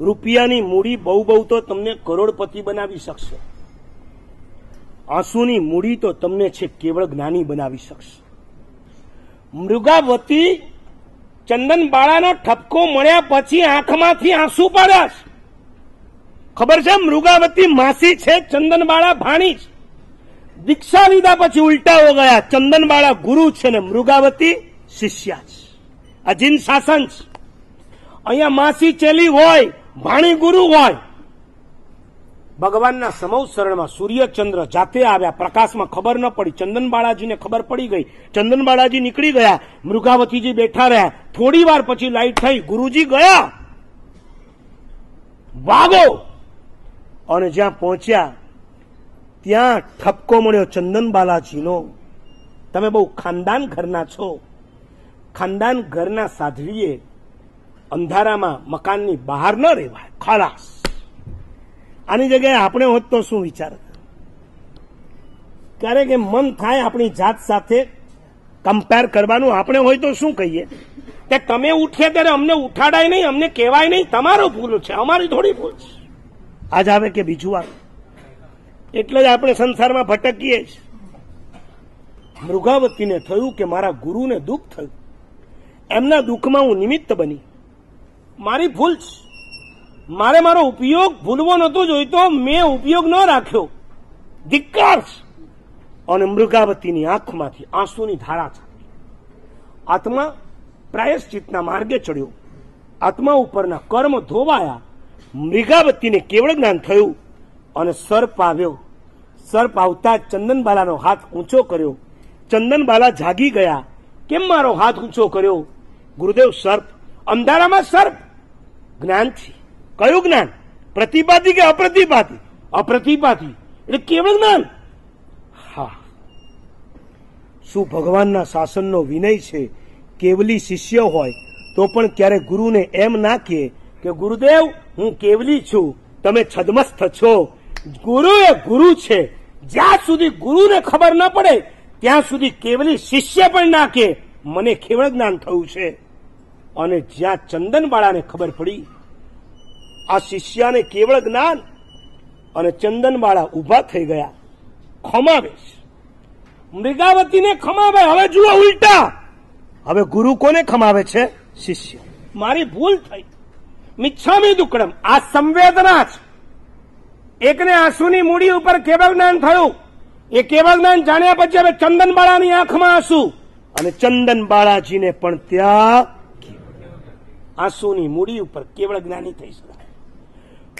રૂપિયાની મૂડી બહુ બહુ તો તમને કરોડપતિ બનાવી શકશે આંસુની મૂડી તો તમને છે કેવળ જ્ઞાની બનાવી શકશે મૃગાવતી ચંદન બાળાનો ઠપકો મળ્યા પછી આંખમાંથી આંસુ પાડ્યા છે ખબર છે મૃગાવતી માસી છે ચંદનબાળા ભાણી છે દીક્ષા લીધા પછી ઉલટાઓ ગયા ચંદનબાળા ગુરુ છે ને મૃગાવતી શિષ્યા છે આ શાસન છે અહીંયા માસી ચેલી હોય ભાણી ગુરુ હોય ભગવાનના સમૌ શરણમાં સૂર્યચંદ્ર જાતે આવ્યા પ્રકાશમાં ખબર ન પડી ચંદન બાળાજીને ખબર પડી ગઈ ચંદન બાળાજી નીકળી ગયા મૃગાવતીજી બેઠા રહ્યા થોડી વાર પછી લાઈટ થઈ ગુરુજી ગયા વાગો અને જ્યાં પહોંચ્યા ત્યાં ઠપકો મળ્યો ચંદન બાલાજીનો તમે બહુ ખાનદાન ઘરના છો ખાનદાન ઘરના સાધવીએ અંધારામાં મકાનની બહાર ન રહેવાય ખલાસ આની જગ્યાએ આપણે હોત તો શું વિચાર ક્યારેક એ મન થાય આપણી જાત સાથે કમ્પેર કરવાનું આપણે હોય તો શું કહીએ કે તમે ઉઠીએ ત્યારે અમને ઉઠાડાય નહીં અમને કહેવાય નહીં તમારો ભૂલ છે અમારી થોડી ભૂલ છે આજ આવે કે બીજું આવે એટલે જ આપણે સંસારમાં ભટકીએ જ મૃગાવતીને થયું કે મારા ગુરુને દુઃખ થયું એમના દુઃખમાં હું નિમિત્ત બની મારી ભૂલ છે મારે મારો ઉપયોગ ભૂલવો નહોતો જોઈતો મેં ઉપયોગ ન રાખ્યો ધિક્કાર અને મૃગાવતીની આંખમાંથી આંસુની ધારા છે આત્મા પ્રાયશ્ચિતના માર્ગે ચડ્યો આત્મા ઉપરના કર્મ ધોવાયા મૃગાવતીને કેવળ જ્ઞાન થયું અને સર્પ આવ્યો સર્પ આવતા ચંદનબાલાનો હાથ ઊંચો કર્યો ચંદનબાલા જાગી ગયા કેમ મારો હાથ ઊંચો કર્યો ગુરુદેવ સર્પ અંધારામાં સર્પ જ્ઞાનથી કયું જ્ઞાન પ્રતિભાથી કે અપ્રતિભાથી અપ્રતિભાથી એટલે કેવળ જ્ઞાન હા શું ભગવાનના શાસનનો વિનય છે કેવલી શિષ્ય હોય તો પણ ક્યારેક ગુરુને એમ ના કહે કે ગુરુદેવ હું કેવલી છું તમે છદમસ્થ છો ગુરુ એ ગુરુ છે જ્યાં સુધી ગુરુને ખબર ન પડે ત્યાં સુધી કેવલી શિષ્ય પણ ના કે મને કેવળ જ્ઞાન થયું છે અને જ્યાં ચંદનબાળાને ખબર પડી આ શિષ્યાને કેવળ જ્ઞાન અને ચંદનબાળા ઊભા થઈ ગયા ખમાવેશ મૃગાવતીને ખમાવે હવે જુઓ ઉલટા હવે ગુરુ કોને ખમાવે છે શિષ્ય મારી ભૂલ થઈ મિચ્છામી દુકડમ આ સંવેદના છે એકને આંસુની મૂડી ઉપર કેવળ જ્ઞાન થયું એ કેવળ જ્ઞાન જાણ્યા પછી હવે ચંદનબાળાની આંખમાં આંસુ અને ચંદનબાળાજીને પણ ત્યાં આંસુની મૂડી ઉપર કેવળ જ્ઞાની થઈ શકાય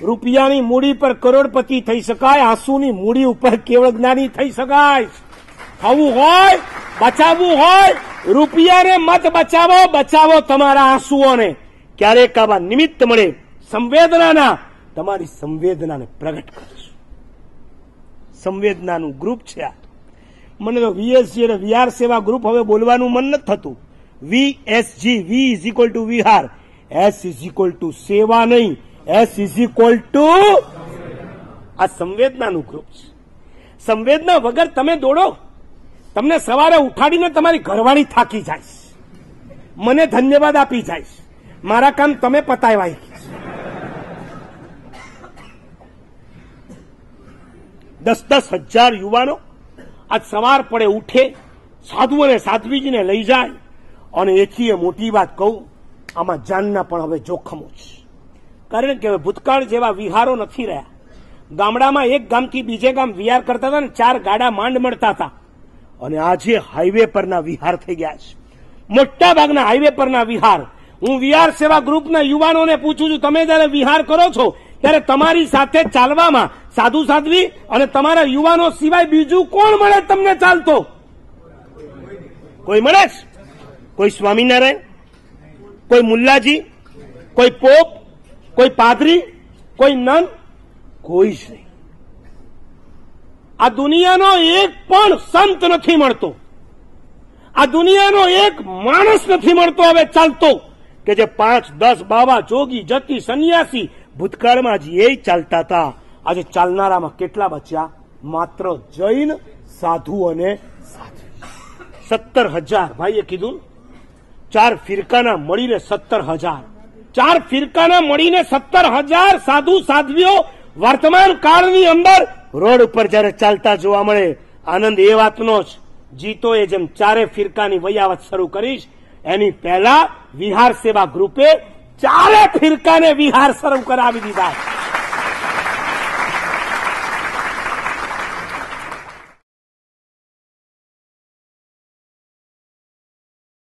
રૂપિયાની મૂડી પર કરોડપતિ થઈ શકાય આંસુની મૂડી ઉપર કેવળ જ્ઞાની થઈ શકાય થવું હોય બચાવવું હોય રૂપિયાને મત બચાવો બચાવો તમારા આંસુઓને ક્યારેક આવા નિમિત્ત મળે સંવેદનાના તમારી સંવેદનાને પ્રગટ કરીશું સંવેદનાનું ગ્રુપ છે આ મને તો વીએસજી અને વીઆર સેવા ગ્રુપ હવે બોલવાનું મન નથી થતું VSG V is equal to VR S is equal to સેવા નહીં એસ ઇઝ ઇક્વલ ટુ આ સંવેદનાનું ગ્રુપ છે સંવેદના વગર તમે દોડો તમને સવારે ઉઠાડીને તમારી ઘરવાળી થાકી જાય મને ધન્યવાદ આપી જાય મારા કામ તમે પતાવ્યા દસ દસ હજાર યુવાનો આજ સવાર પડે ઉઠે સાધુ અને સાધ્વીજીને લઈ જાય અને એથી એ મોટી વાત કહું આમાં જાનના પણ હવે જોખમો છે કારણ કે હવે ભૂતકાળ જેવા વિહારો નથી રહ્યા ગામડામાં એક ગામથી બીજે ગામ વિહાર કરતા હતા ને ચાર ગાડા માંડ મળતા હતા અને આજે હાઈવે પરના વિહાર થઈ ગયા છે મોટા ભાગના હાઈવે પરના વિહાર હું વિહાર સેવા ગ્રુપના યુવાનોને પૂછું છું તમે જયારે વિહાર કરો છો ત્યારે તમારી સાથે ચાલવામાં સાધુ સાધવી અને તમારા યુવાનો સિવાય બીજું કોણ મળે તમને ચાલતો કોઈ મળે કોઈ સ્વામિનારાયણ કોઈ મુલ્લાજી કોઈ પોપ કોઈ પાદરી કોઈ નન કોઈ જ નહીં આ દુનિયાનો એક પણ સંત નથી મળતો આ દુનિયાનો એક માણસ નથી મળતો હવે ચાલતો કે જે પાંચ દસ બાવા જોગી જતી સંન્યાસી ભૂતકાળમાં એ ચાલતા હતા આજે ચાલનારામાં કેટલા બચ્યા માત્ર જૈન સાધુ અને સાધુ સત્તર હજાર ભાઈએ કીધું ચાર ફિરકાના મળીને સત્તર હજાર ચાર ફિરકાના મળીને સત્તર હજાર સાધુ સાધ્વીઓ વર્તમાન કાળની અંદર રોડ ઉપર જ્યારે ચાલતા જોવા મળે આનંદ એ વાતનો જ જીતો એ જેમ ચારે ફિરકાની વયાવત શરૂ કરીશ એની પહેલા વિહાર સેવા ગ્રુપે ચારે ફિરકાને વિહાર શરૂ કરાવી દીધા